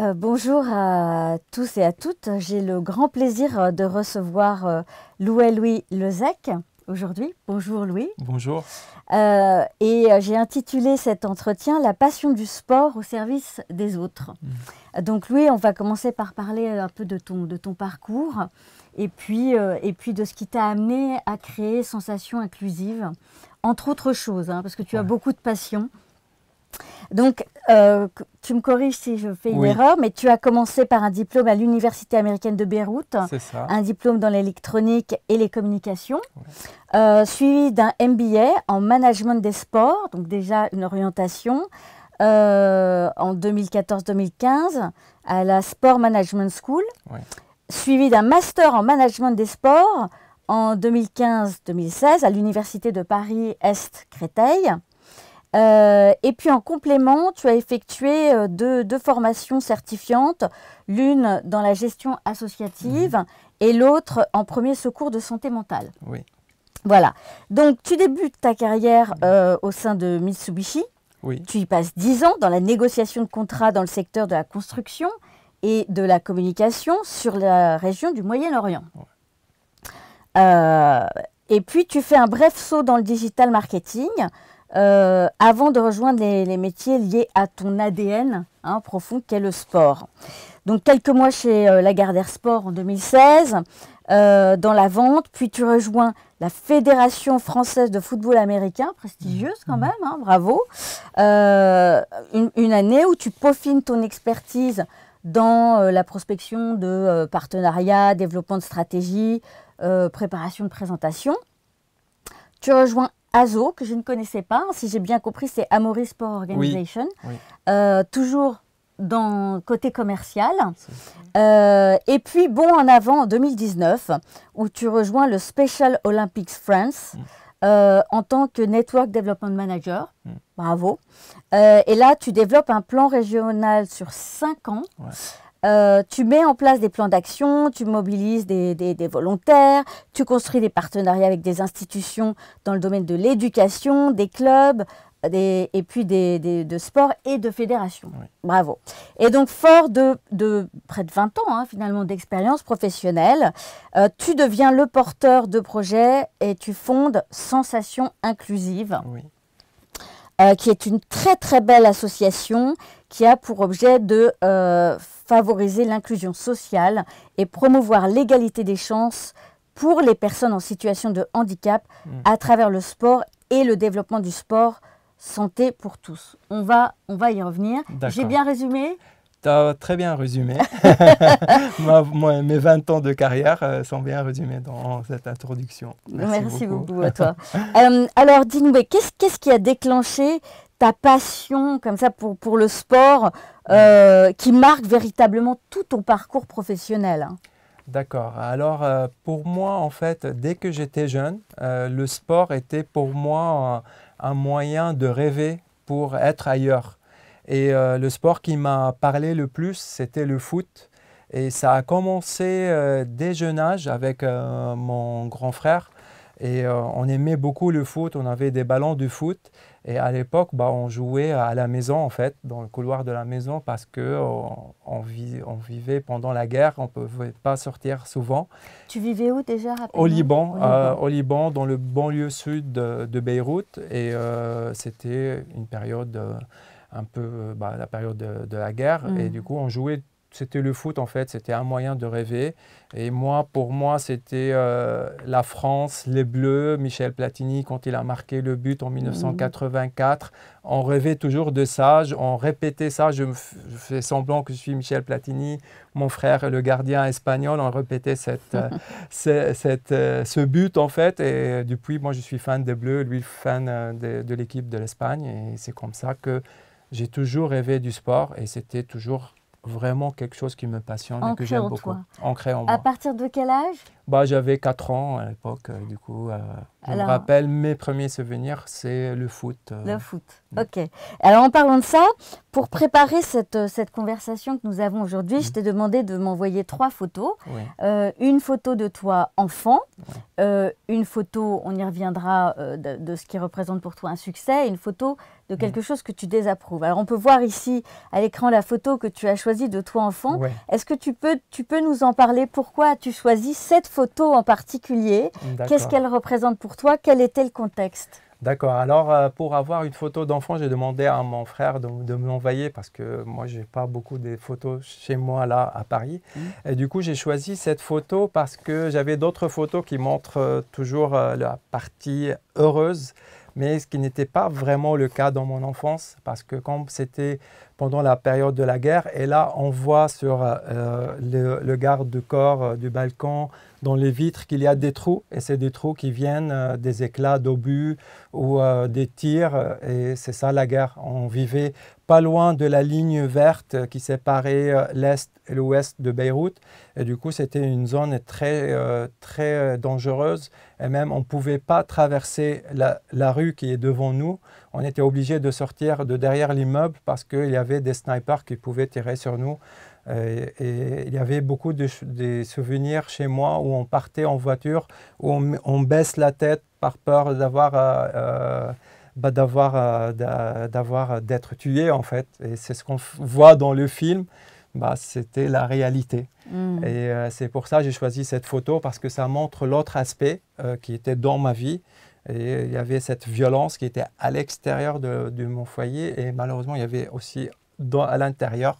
Euh, bonjour à tous et à toutes. J'ai le grand plaisir euh, de recevoir euh, Louis-Louis Lezec aujourd'hui. Bonjour Louis. Bonjour. et j'ai intitulé cet entretien La passion du sport au service des autres. Mmh. Donc Louis, on va commencer par parler un peu de ton, de ton parcours et puis, et puis de ce qui t'a amené à créer Sensation Inclusive, entre autres choses, hein, parce que tu as beaucoup de passion. Donc, euh, tu me corriges si je fais une erreur, mais tu as commencé par un diplôme à l'Université américaine de Beyrouth, un diplôme dans l'électronique et les communications, euh, suivi d'un MBA en management des sports, donc déjà une orientation, euh, en 2014-2015 à la Sport Management School, suivi d'un master en management des sports en 2015-2016 à l'Université de Paris-Est-Créteil. Euh, et puis en complément, tu as effectué euh, deux, formations certifiantes, l'une dans la gestion associative mhm. et l'autre en premier secours de santé mentale. Oui. Voilà. Donc tu débutes ta carrière euh, au sein de Mitsubishi. Oui. Tu y passes dix ans dans la négociation de contrats dans le secteur de la construction et de la communication sur la région du Moyen-Orient. et puis tu fais un bref saut dans le digital marketing euh, avant de rejoindre les, métiers liés à ton ADN hein, profond qu'est le sport. Donc quelques mois chez euh, Lagardère Sport en 2016, euh, dans la vente, puis tu rejoins la Fédération française de football américain, prestigieuse quand mmh. même, hein, bravo. Une, année où tu peaufines ton expertise dans la prospection de partenariats, développement de stratégies, préparation de présentation. Tu rejoins ASO, que je ne connaissais pas. Si j'ai bien compris, c'est Amaury Sport Organization. Euh, toujours dans côté commercial. Euh, et puis, bon en avant en 2019, où tu rejoins le Special Olympics France. Mm. Euh, en tant que Network Development Manager. Mm. Bravo. et là, tu développes un plan régional sur cinq ans. Euh, tu mets en place des plans d'action, tu mobilises des, volontaires, tu construis des partenariats avec des institutions dans le domaine de l'éducation, des clubs, et puis des, de sport et de fédération. Bravo. Et donc, fort de, près de 20 ans, hein, finalement, d'expérience professionnelle, euh, tu deviens le porteur de projet et tu fondes Sensation Inclusive. Euh, qui est une très très belle association qui a pour objet de favoriser l'inclusion sociale et promouvoir l'égalité des chances pour les personnes en situation de handicap mm. à travers le sport et le développement du sport santé pour tous. On va, on va y revenir. J'ai bien résumé très bien résumé. mes 20 ans de carrière euh, sont bien résumés dans cette introduction. Merci, beaucoup. à toi. Euh, alors, dis-nous, qu'est-ce qui a déclenché ta passion comme ça pour, le sport euh, qui marque véritablement tout ton parcours professionnel. Hein. D'accord. Alors euh, pour moi, en fait, dès que j'étais jeune, euh, le sport était pour moi un, un, moyen de rêver pour être ailleurs. Et le sport qui m'a parlé le plus, c'était le foot. Et ça a commencé dès jeune âge avec mon grand frère et euh, on aimait beaucoup le foot, on avait des ballons de foot. Et à l'époque, bah, on jouait à la maison, en fait, dans le couloir de la maison, parce qu'on euh, on, vivait pendant la guerre, on ne pouvait pas sortir souvent. Tu vivais où déjà Au Liban, euh, au Liban. dans le banlieue sud de, Beyrouth. Et c'était une période un peu bah, la période de, la guerre. Et mm. du coup, on jouait c'était le foot en fait, c'était un moyen de rêver. Et moi, pour moi, c'était euh, la France, les Bleus, Michel Platini quand il a marqué le but en 1984. Mmh. On rêvait toujours de ça, on répétait ça. Je, fais semblant que je suis Michel Platini, mon frère le gardien espagnol, on répétait cette, euh, euh, ce but en fait. Et depuis, moi, je suis fan des Bleus, lui fan de, de l'équipe de l'Espagne. Et c'est comme ça que j'ai toujours rêvé du sport et c'était toujours vraiment quelque chose qui me passionne et que j'aime beaucoup. Ancré en moi. À partir de quel âge bah, j'avais 4 ans à l'époque, euh, du coup. Euh, je me rappelle, mes premiers souvenirs, c'est le foot. Euh. le foot, mm. ok. Alors, en parlant de ça, pour préparer cette, cette conversation que nous avons aujourd'hui, je mm. t'ai demandé de m'envoyer trois photos. une photo de toi enfant, une photo, on y reviendra, de, ce qui représente pour toi un succès, et une photo de mm. quelque chose que tu désapprouves. Alors, on peut voir ici à l'écran la photo que tu as choisie de toi enfant. Est-ce que tu peux, tu peux nous en parler Pourquoi as-tu choisi cette photo photo en particulier. Qu'est-ce qu'elle représente pour toi Quel était le contexte D'accord. Alors, euh, pour avoir une photo d'enfant, j'ai demandé à mon frère de, de me parce que moi, j'ai pas beaucoup de photos chez moi, là, à Paris. Mmh. Et du coup, j'ai choisi cette photo parce que j'avais d'autres photos qui montrent euh, toujours euh, la partie heureuse, mais ce qui n'était pas vraiment le cas dans mon enfance parce que quand c'était pendant la période de la guerre. Et là, on voit sur euh, le, garde-corps euh, du balcon, dans les vitres, qu'il y a des trous. Et c'est des trous qui viennent euh, des éclats d'obus ou des tirs. Et c'est ça la guerre. On vivait pas loin de la ligne verte qui séparait l'Est et l'Ouest de Beyrouth. Et du coup, c'était une zone très, très dangereuse. Et même, on ne pouvait pas traverser la rue qui est devant nous on était obligé de sortir de derrière l'immeuble parce qu'il y avait des snipers qui pouvaient tirer sur nous. Euh, et il y avait beaucoup de, souvenirs chez moi où on partait en voiture, où on, baisse la tête par peur d'avoir... Euh, euh, bah, d'être tué en fait. Et c'est ce qu'on voit dans le film. Bah, c'était la réalité. Hmm. Et c'est pour ça j'ai choisi cette photo, parce que ça montre l'autre aspect qui était dans ma vie, et il y avait cette violence qui était à l'extérieur de, mon foyer et malheureusement, il y avait aussi dans, à l'intérieur.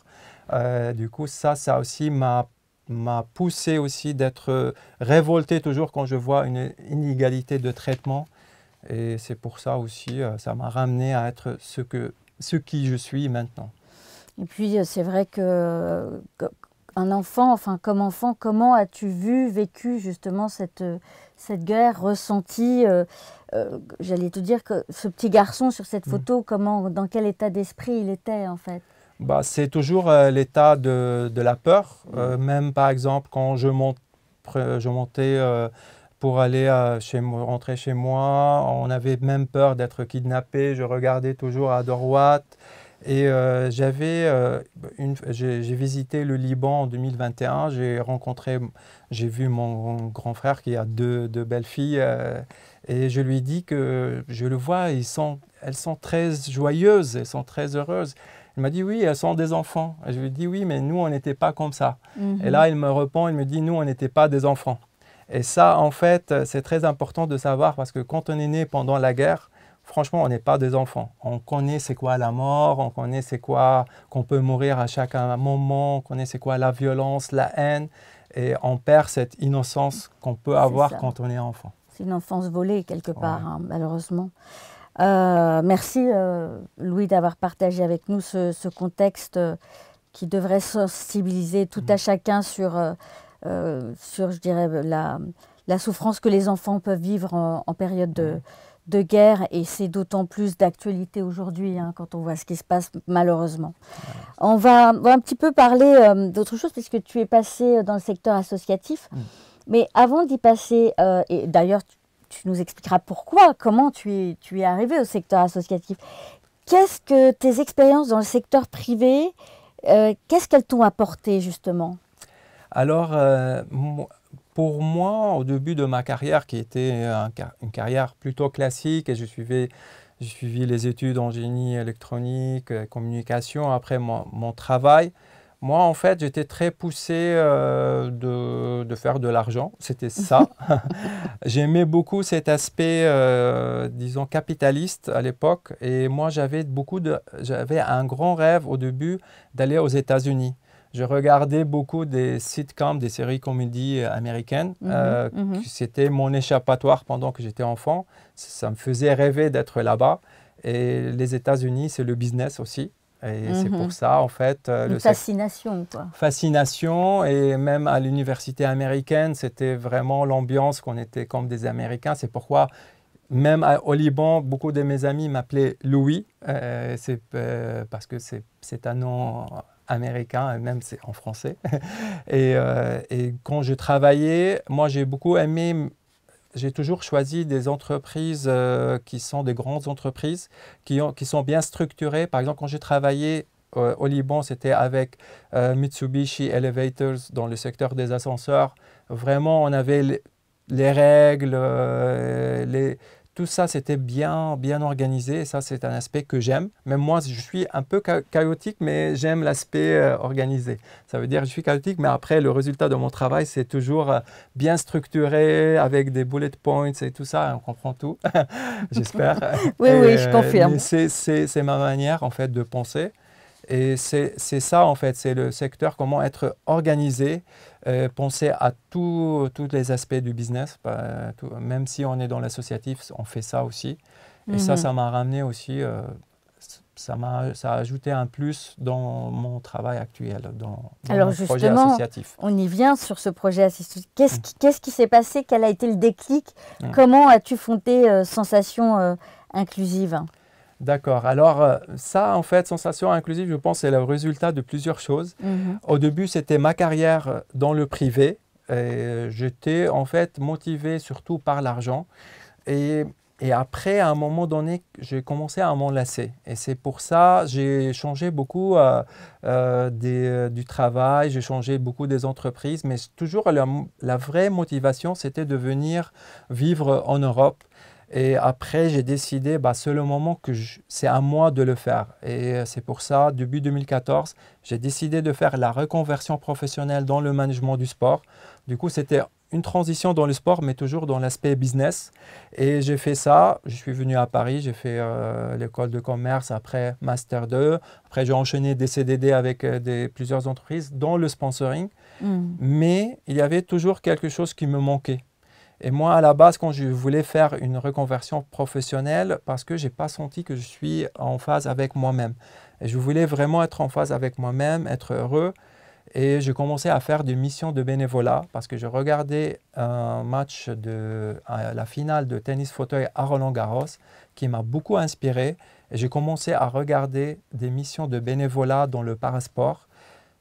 Euh, du coup, ça, ça aussi m'a m'a poussé aussi d'être révolté toujours quand je vois une inégalité de traitement. Et c'est pour ça aussi, euh, ça m'a ramené à être ce, que, ce qui je suis maintenant. Et puis, euh, c'est vrai que, un enfant, enfin comme enfant, comment as-tu vu, vécu justement cette, cette guerre ressentie. Euh, euh, j'allais te dire que ce petit garçon sur cette mm. photo, comment, dans quel état d'esprit il était en fait bah, C'est toujours euh, l'état de, de, la peur. Mm. même par exemple quand je, monte, je montais pour aller chez moi, rentrer chez moi, on avait même peur d'être kidnappé. Je regardais toujours à droite. Et euh, j'avais, euh, j'ai visité le Liban en 2021. J'ai rencontré, j'ai vu mon grand frère qui a deux, deux belles filles, euh, et je lui dis que je le vois, ils elles sont très joyeuses, elles sont très heureuses. Il m'a dit oui, elles sont des enfants. je lui ai dit oui, mais nous on n'était pas comme ça. Mm-hmm. Et là, il me répond, il me dit nous on n'était pas des enfants. Et ça, en fait, c'est très important de savoir parce que quand on est né pendant la guerre, franchement, on n'est pas des enfants. On connaît c'est quoi la mort, on connaît c'est quoi qu'on peut mourir à chaque moment, on connaît c'est quoi la violence, la haine, et on perd cette innocence qu'on peut avoir quand on est enfant. C'est une enfance volée quelque part, hein, malheureusement. Euh, merci euh, Louis d'avoir partagé avec nous ce, contexte euh, qui devrait sensibiliser tout un à mhm. chacun sur, sur je dirais, la, la, souffrance que les enfants peuvent vivre en, période de... Mhm de guerre et c'est d'autant plus d'actualité aujourd'hui hein, quand on voit ce qui se passe malheureusement. On va, un petit peu parler euh, d'autre chose puisque tu es passé euh, dans le secteur associatif. Mm. Mais avant d'y passer, euh, et d'ailleurs tu, nous expliqueras pourquoi, comment tu es, tu es arrivé au secteur associatif, qu'est-ce que tes expériences dans le secteur privé, qu'est-ce qu'elles t'ont apporté justement Alors, pour moi, au début de ma carrière, qui était une carrière plutôt classique, et je suivais les études en génie électronique, euh, communication, après mon, travail. Moi, en fait, j'étais très poussé euh, de, faire de l'argent. C'était ça. J'aimais beaucoup cet aspect, euh, disons, capitaliste à l'époque. Et moi, j'avais j'avais un grand rêve au début d'aller aux États-Unis je regardais beaucoup des sitcoms, des séries comédies euh, américaines. Mhm, euh, mhm. C'était mon échappatoire pendant que j'étais enfant. Ça, me faisait rêver d'être là-bas. Et les États-Unis, c'est le business aussi. Et c'est pour mhm. ça, en fait. Euh, le fascination, quoi. Fascination. Et même à l'université américaine, c'était vraiment l'ambiance qu'on était comme des Américains. C'est pourquoi même à, au Liban, beaucoup de mes amis m'appelaient Louis, c'est parce que c'est un nom américain, et même c'est en français. Euh, et, quand je travaillais, moi j'ai beaucoup aimé, j'ai toujours choisi des entreprises euh, qui sont des grandes entreprises, qui, ont, qui sont bien structurées. Par exemple, quand j'ai travaillé euh, au Liban, c'était avec Mitsubishi Elevators dans le secteur des ascenseurs. Vraiment, on avait les, les règles, les tout ça, c'était bien, bien organisé. Et ça, c'est un aspect que j'aime. Même moi, je suis un peu chaotique, mais j'aime l'aspect euh, organisé. Ça veut dire, je suis chaotique, mais après, le résultat de mon travail, c'est toujours euh, bien structuré, avec des bullet points et tout ça. Hein, on comprend tout, j'espère. oui, oui, je euh, confirme. C'est ma manière, en fait, de penser. Et c'est ça, en fait, c'est le secteur, comment être organisé, euh, penser à tous les aspects du business. Bah, même si on est dans l'associatif, on fait ça aussi. Et ça, mhm. ça m'a ramené aussi, euh, ça, a, ajouté un plus dans mon travail actuel, dans, mon projet associatif. On y vient sur ce projet associatif. Qu'est-ce mmh. qui s'est passé Quel a été le déclic mmh. Comment as-tu fondé euh, Sensation Inclusive D'accord. Alors euh, ça, en fait, sensation inclusive, je pense, c'est le résultat de plusieurs choses. Mhm. Au début, c'était ma carrière dans le privé. Euh, j'étais en fait motivé surtout par l'argent. Et, après, à un moment donné, j'ai commencé à m'en lasser. Et c'est pour ça, que j'ai changé beaucoup euh, du travail, j'ai changé beaucoup des entreprises. Mais toujours la vraie motivation, c'était de venir vivre en Europe. Et après, j'ai décidé, bah, c'est le moment que c'est à moi de le faire. Et euh, c'est pour ça, début 2014, j'ai décidé de faire la reconversion professionnelle dans le management du sport. Du coup, c'était une transition dans le sport, mais toujours dans l'aspect business. Et j'ai fait ça. Je suis venu à Paris, j'ai fait euh, l'école de commerce, après Master 2. Après, j'ai enchaîné des CDD avec euh, des, plusieurs entreprises, dans le sponsoring. Mmh. Mais il y avait toujours quelque chose qui me manquait. Et moi, à la base, quand je voulais faire une reconversion professionnelle, parce que je n'ai pas senti que je suis en phase avec moi-même. Et je voulais vraiment être en phase avec moi-même, être heureux. Et je commençais à faire des missions de bénévolat parce que je regardais un match de la finale de tennis fauteuil à Roland Garros qui m'a beaucoup inspiré. Et j'ai commencé à regarder des missions de bénévolat dans le parasport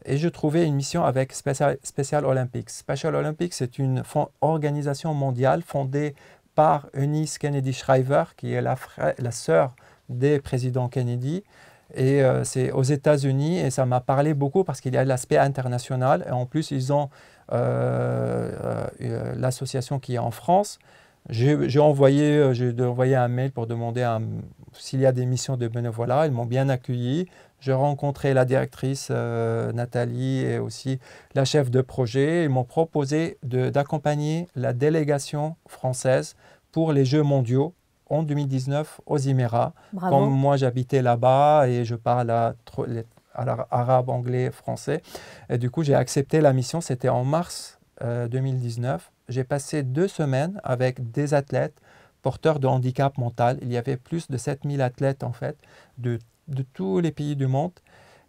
et je trouvais une mission avec Special, Olympics. Special Olympics, c'est une organisation mondiale fondée par Eunice Kennedy Shriver, qui est la, sœur des présidents Kennedy. Et euh, c'est aux États-Unis, et ça m'a parlé beaucoup parce qu'il y a l'aspect international. Et en plus, ils ont euh, euh, l'association qui est en France. J'ai envoyé, envoyé un mail pour demander s'il y a des missions de bénévolat. Ils m'ont bien accueilli. J'ai rencontré la directrice euh, Nathalie et aussi la chef de projet. Ils m'ont proposé d'accompagner la délégation française pour les Jeux mondiaux en 2019 aux Émirats. Comme moi, j'habitais là-bas et je parle à, à arabe, anglais, français. Et du coup, j'ai accepté la mission. C'était en mars 2019. Euh, j'ai passé deux semaines avec des athlètes porteurs de handicap mental. Il y avait plus de 7000 athlètes, en fait, de de tous les pays du monde.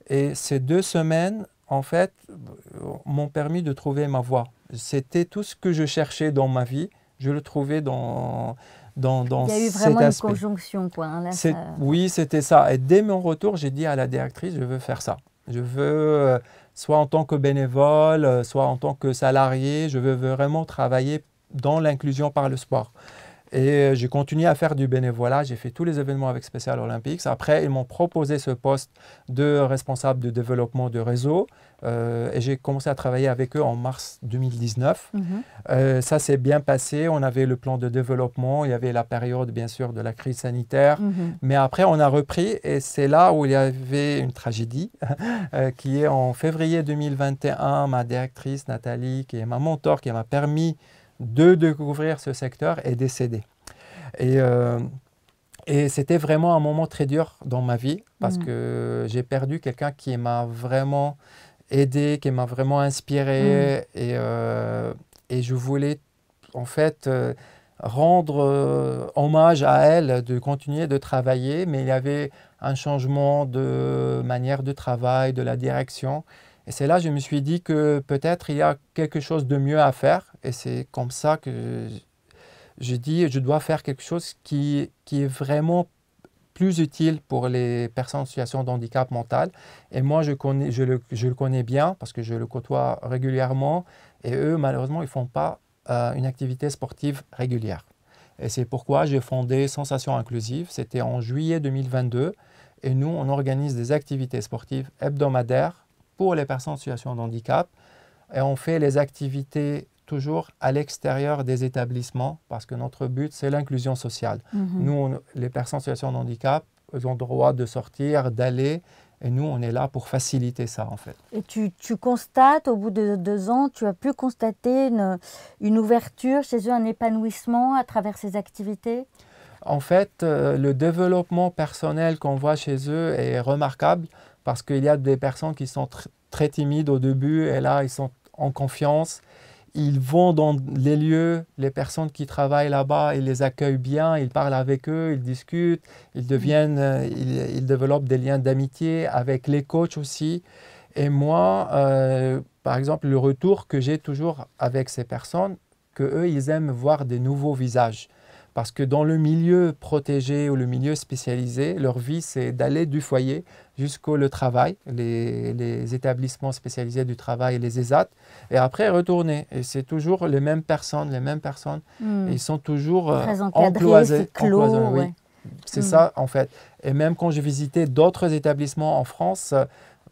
Et ces deux semaines, en fait, m'ont permis de trouver ma voie. C'était tout ce que je cherchais dans ma vie, je le trouvais dans, dans, dans Il y a eu vraiment une conjonction, quoi. Hein, oui, c'était ça. Et dès mon retour, j'ai dit à la directrice, je veux faire ça. Je veux, euh, soit en tant que bénévole, euh, soit en tant que salarié, je veux vraiment travailler dans l'inclusion par le sport. Et euh, j'ai continué à faire du bénévolat. J'ai fait tous les événements avec Special Olympics. Après, ils m'ont proposé ce poste de responsable de développement de réseau. Euh, et j'ai commencé à travailler avec eux en mars 2019. Mhm. Euh, ça s'est bien passé. On avait le plan de développement. Il y avait la période, bien sûr, de la crise sanitaire. Mhm. Mais après, on a repris. Et c'est là où il y avait une tragédie, qui est en février 2021. Ma directrice, Nathalie, qui est ma mentor, qui m'a permis de découvrir ce secteur est Et, euh, et c'était vraiment un moment très dur dans ma vie parce mm. que j'ai perdu quelqu'un qui m'a vraiment aidé, qui m'a vraiment inspiré. Mm. Euh, et, je voulais en fait euh, rendre euh, hommage à elle, de continuer de travailler, mais il y avait un changement de manière de travail, de la direction. Et c'est là que je me suis dit que peut-être il y a quelque chose de mieux à faire et c'est comme ça que je dis, je dois faire quelque chose qui, est vraiment plus utile pour les personnes en situation de handicap mental. Et moi, je, connais, je, le, connais bien parce que je le côtoie régulièrement. Et eux, malheureusement, ils ne font pas euh, une activité sportive régulière. Et c'est pourquoi j'ai fondé Sensation Inclusive. C'était en juillet 2022. Et nous, on organise des activités sportives hebdomadaires pour les personnes en situation de handicap. Et on fait les activités toujours à l'extérieur des établissements parce que notre but, c'est l'inclusion sociale. Mhm. Nous, les personnes en situation de handicap, elles ont droit de sortir, d'aller. Et nous, on est là pour faciliter ça, en fait. Et tu, constates, au bout de deux ans, tu as pu constater une, ouverture chez eux, un épanouissement à travers ces activités En fait, euh, le développement personnel qu'on voit chez eux est remarquable parce qu'il y a des personnes qui sont très timides au début et là, ils sont en confiance ils vont dans les lieux, les personnes qui travaillent là-bas, ils les accueillent bien, ils parlent avec eux, ils discutent, ils deviennent, euh, développent des liens d'amitié avec les coachs aussi. Et moi, euh, par exemple, le retour que j'ai toujours avec ces personnes, que eux, ils aiment voir des nouveaux visages. Parce que dans le milieu protégé ou le milieu spécialisé, leur vie, c'est d'aller du foyer jusqu'au le travail, les, les, établissements spécialisés du travail, les ESAT, et après retourner. Et c'est toujours les mêmes personnes, les mêmes personnes. Hmm. ils sont toujours euh, C'est hmm. ça, en fait. Et même quand j'ai visité d'autres établissements en France,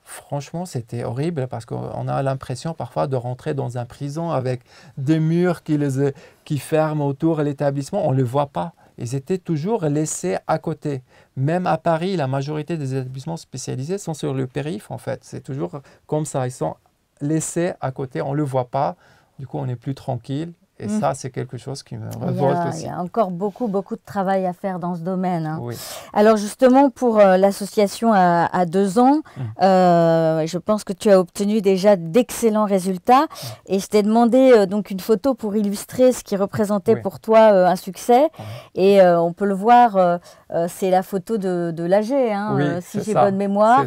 franchement, c'était horrible parce qu'on a l'impression parfois de rentrer dans un prison avec des murs qui, qui ferment autour de l'établissement. On ne le voit pas. Ils étaient toujours laissés à côté. Même à Paris, la majorité des établissements spécialisés sont sur le périph', en fait. C'est toujours comme ça. Ils sont laissés à côté. On ne le voit pas. Du coup, on est plus tranquille. Et mm. ça, c'est quelque chose qui me révolte aussi. Il y a encore beaucoup, beaucoup de travail à faire dans ce domaine. Hein. Alors justement, pour euh, l'association à, deux ans, mm. euh, je pense que tu as obtenu déjà d'excellents résultats. Mm. Et je t'ai demandé euh, donc une photo pour illustrer ce qui représentait pour toi un succès. Et on peut le voir euh, c'est la photo de, l'AG, hein, euh, si j'ai bonne mémoire.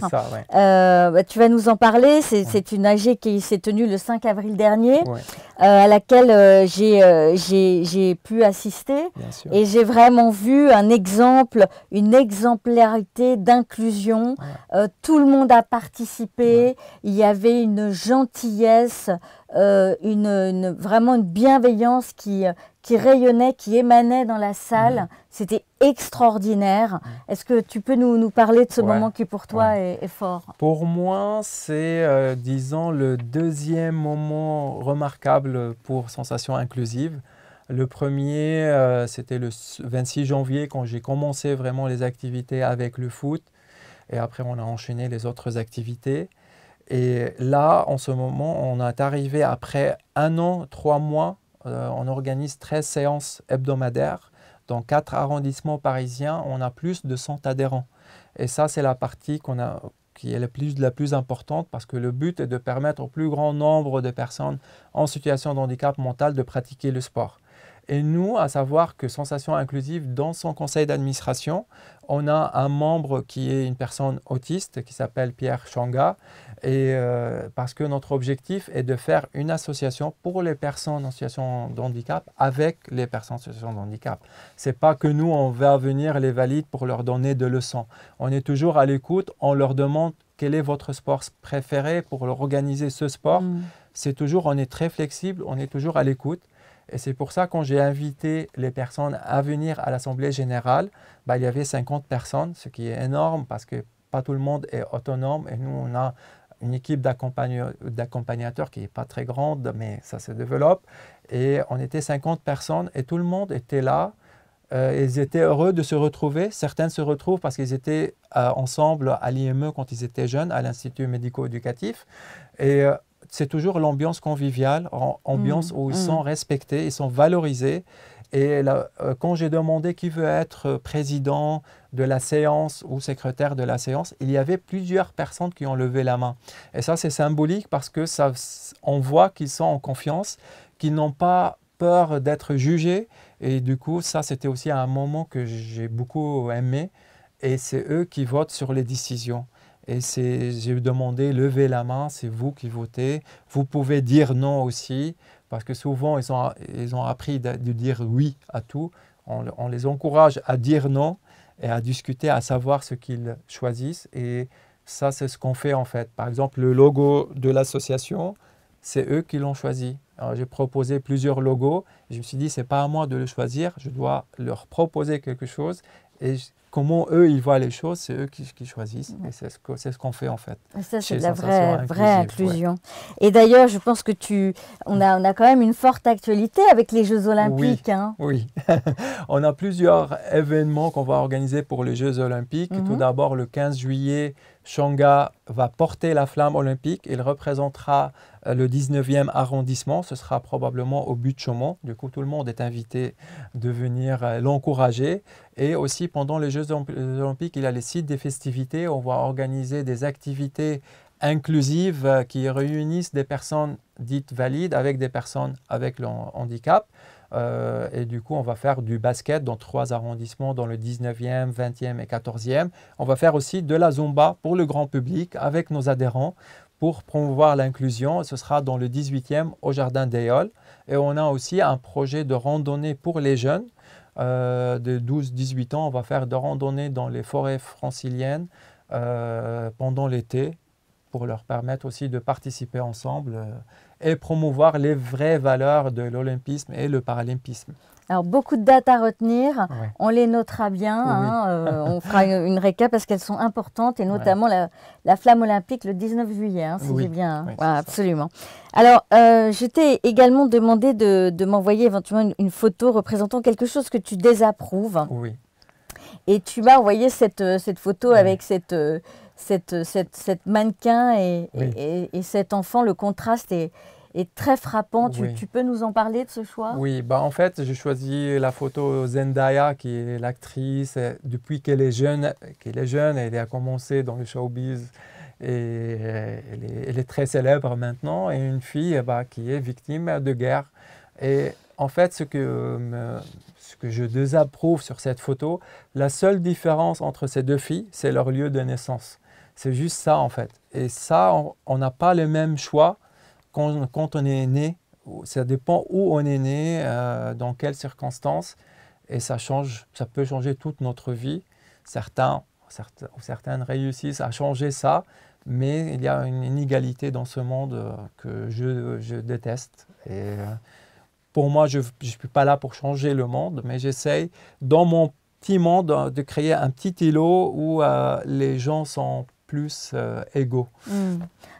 Euh, bah, tu vas nous en parler. C'est une AG qui s'est tenue le 5 avril dernier, à laquelle j'ai pu assister. Et j'ai vraiment vu un exemple, une exemplarité d'inclusion. tout le monde a participé. Il y avait une gentillesse. vraiment une bienveillance qui, qui rayonnait, qui émanait dans la salle. Mm. C'était extraordinaire. Mm. Est-ce que tu peux nous, parler de ce moment qui pour toi est, fort Pour moi, c'est, euh, disons, le deuxième moment remarquable pour Sensation Inclusive. Le premier, euh, c'était le 26 janvier quand j'ai commencé vraiment les activités avec le foot. Et après, on a enchaîné les autres activités. Et là, en ce moment, on est arrivé après un an, trois mois euh, on organise 13 séances hebdomadaires. Dans quatre arrondissements parisiens, on a plus de 100 adhérents. Et ça, c'est la partie qui est la plus, la plus importante parce que le but est de permettre au plus grand nombre de personnes en situation de handicap mental de pratiquer le sport. Et nous, à savoir que Sensation Inclusive, dans son conseil d'administration, on a un membre qui est une personne autiste qui s'appelle Pierre Changa et euh, parce que notre objectif est de faire une association pour les personnes en situation de handicap avec les personnes en situation de handicap. C'est pas que nous, on va venir les valides pour leur donner de leçons. On est toujours à l'écoute, on leur demande quel est votre sport préféré pour organiser ce sport. Mm. C'est toujours, on est très flexible, on est toujours à l'écoute. Et c'est pour ça, quand j'ai invité les personnes à venir à l'Assemblée générale, bah, il y avait 50 personnes, ce qui est énorme parce que pas tout le monde est autonome et nous, on a une équipe d'accompagnateurs qui n'est pas très grande, mais ça se développe. Et on était 50 personnes et tout le monde était là. Euh, ils étaient heureux de se retrouver. Certains se retrouvent parce qu'ils étaient euh, ensemble à l'IME quand ils étaient jeunes, à l'Institut médico-éducatif. Et euh, c'est toujours l'ambiance conviviale, ambiance mmh. où ils mmh. sont respectés, ils sont valorisés. Et euh, quand j'ai demandé qui veut être euh, président de la séance ou secrétaire de la séance, il y avait plusieurs personnes qui ont levé la main. Et ça, c'est symbolique parce que ça, on voit qu'ils sont en confiance, qu'ils n'ont pas peur d'être jugés. Et du coup, ça, c'était aussi un moment que j'ai beaucoup aimé. Et c'est eux qui votent sur les décisions. Et j'ai demandé, levez la main, c'est vous qui votez. Vous pouvez dire non aussi parce que souvent ils ont, ils ont appris de, dire oui à tout. On, les encourage à dire non et à discuter, à savoir ce qu'ils choisissent. Et ça, c'est ce qu'on fait en fait. Par exemple, le logo de l'association, c'est eux qui l'ont choisi. J'ai proposé plusieurs logos. Je me suis dit, c'est pas à moi de le choisir. Je dois leur proposer quelque chose et comment eux, ils voient les choses, c'est eux qui, choisissent. Et c'est ce qu'on fait en fait. ça, c'est de la vraie, vraie inclusion. Et d'ailleurs, je pense que tu. On a, on a quand même une forte actualité avec les Jeux Olympiques. Hein. Oui. on a plusieurs événements qu'on va organiser pour les Jeux Olympiques. Mm-hmm. Tout d'abord, le 15 juillet, Shanga va porter la flamme olympique. Il représentera euh, le 19e arrondissement. Ce sera probablement au but de Chaumont. Du coup, tout le monde est invité de venir euh, l'encourager. Et aussi, pendant les Jeux euh, olympiques, il a les sites des festivités. On va organiser des activités inclusives qui réunissent des personnes dites valides avec des personnes avec le handicap. Euh, et du coup, on va faire du basket dans trois arrondissements, dans le 19e, 20e et 14e. On va faire aussi de la Zumba pour le grand public avec nos adhérents pour promouvoir l'inclusion. Ce sera dans le 18e au Jardin Halles. Et on a aussi un projet de randonnée pour les jeunes. Euh, de 12-18 ans, on va faire de randonnées dans les forêts franciliennes euh, pendant l'été pour leur permettre aussi de participer ensemble et promouvoir les vraies valeurs de l'olympisme et le paralympisme. Alors, beaucoup de dates à retenir. On les notera bien. Hein, euh, on fera une récap parce qu'elles sont importantes et notamment la, flamme olympique le 19 juillet, C'est hein, si j'ai bien. absolument. Alors, euh, je t'ai également demandé de, m'envoyer éventuellement une, photo représentant quelque chose que tu désapprouves. Oui. Et tu m'as envoyé cette, euh, cette photo avec cette cette, cette, cette mannequin et, et, et, cet enfant, le contraste est, est très frappant. Tu, tu, peux nous en parler de ce choix Oui, bah en fait, j'ai choisi la photo Zendaya, qui est l'actrice. Euh, depuis qu'elle est jeune, qu'elle est jeune, elle a commencé dans le showbiz et euh, elle est, elle est, très célèbre maintenant, et une fille bah, qui est victime de guerre. Et en fait, ce que, ce que je désapprouve sur cette photo, la seule différence entre ces deux filles, c'est leur lieu de naissance. C'est juste ça, en fait. Et ça, on n'a pas le même choix quand, on est né. Ça dépend où on est né, euh, dans quelles circonstances. Et ça change, ça peut changer toute notre vie. Certains, certains, certaines réussissent à changer ça, mais il y a une inégalité dans ce monde euh, que je, je déteste. Et euh, pour moi, je ne suis pas là pour changer le monde, mais j'essaye dans mon petit monde de créer un petit îlot où les gens sont plus égaux. Euh,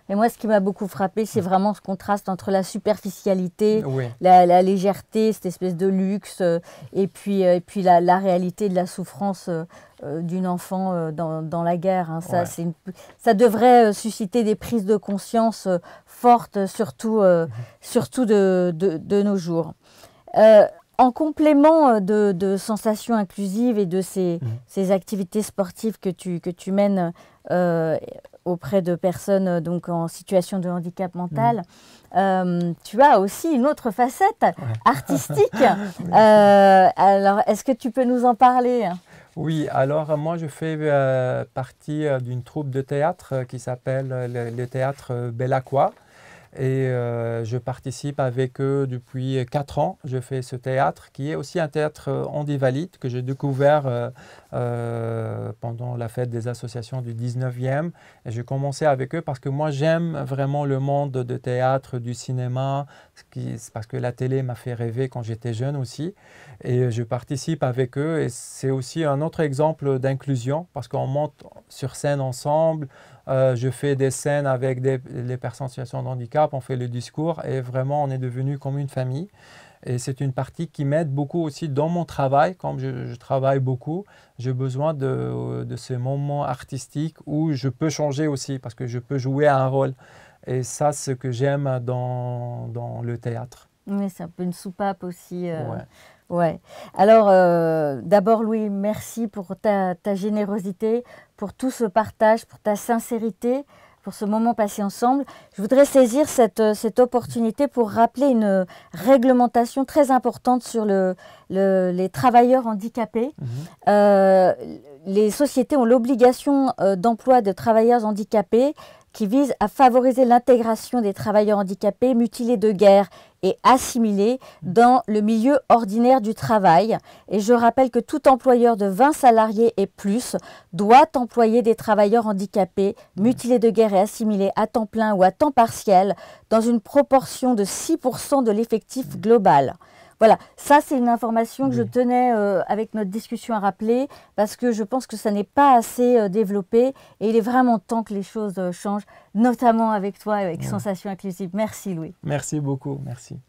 et hmm. moi, ce qui m'a beaucoup frappé, c'est hmm. vraiment ce contraste entre la superficialité, la, légèreté, cette espèce de luxe, euh, et puis, euh, et puis la, réalité de la souffrance d'une enfant dans, la guerre. Hein. Ça, ça devrait susciter des prises de conscience fortes, surtout, mm-hmm. surtout de, de, nos jours en complément euh, de, sensations inclusives et de ces, mmh. activités sportives que tu, mènes euh, auprès de personnes euh, donc en situation de handicap mental, mmh. tu as aussi une autre facette artistique. alors, est-ce que tu peux nous en parler oui, alors moi je fais partie d'une troupe de théâtre qui s'appelle le, théâtre Belacois. Et euh, je participe avec eux depuis 4 ans. Je fais ce théâtre qui est aussi un théâtre andivalite euh, que j'ai découvert euh, pendant la fête des associations du 19e. Et j'ai commencé avec eux parce que moi j'aime vraiment le monde de théâtre, du cinéma, parce que la télé m'a fait rêver quand j'étais jeune aussi. Et je participe avec eux et c'est aussi un autre exemple d'inclusion parce qu'on monte sur scène ensemble. Euh, je fais des scènes avec des, les personnes en situation de handicap, on fait le discours et vraiment on est devenu comme une famille. Et c'est une partie qui m'aide beaucoup aussi dans mon travail. Comme je, travaille beaucoup, j'ai besoin de, de ce moment artistique où je peux changer aussi parce que je peux jouer un rôle. Et ça, c'est ce que j'aime dans, le théâtre. Mais c'est un peu une soupape aussi. Euh, Ouais. Alors, euh, d'abord, Louis, merci pour ta, générosité, pour tout ce partage, pour ta sincérité, pour ce moment passé ensemble. Je voudrais saisir cette, euh, opportunité pour rappeler une réglementation très importante sur les travailleurs handicapés. Mhm. Euh, les sociétés ont l'obligation d'emploi de travailleurs handicapés qui vise à favoriser l'intégration des travailleurs handicapés mutilés de guerre et assimilés dans le milieu ordinaire du travail. Et je rappelle que tout employeur de 20 salariés et plus doit employer des travailleurs handicapés mutilés de guerre et assimilés à temps plein ou à temps partiel dans une proportion de 6% de l'effectif global. Voilà, ça c'est une information que je tenais euh, avec notre discussion à rappeler parce que je pense que ça n'est pas assez euh, développé et il est vraiment temps que les choses euh, changent, notamment avec toi, avec Sensation Inclusive. Merci Louis. Merci beaucoup, merci.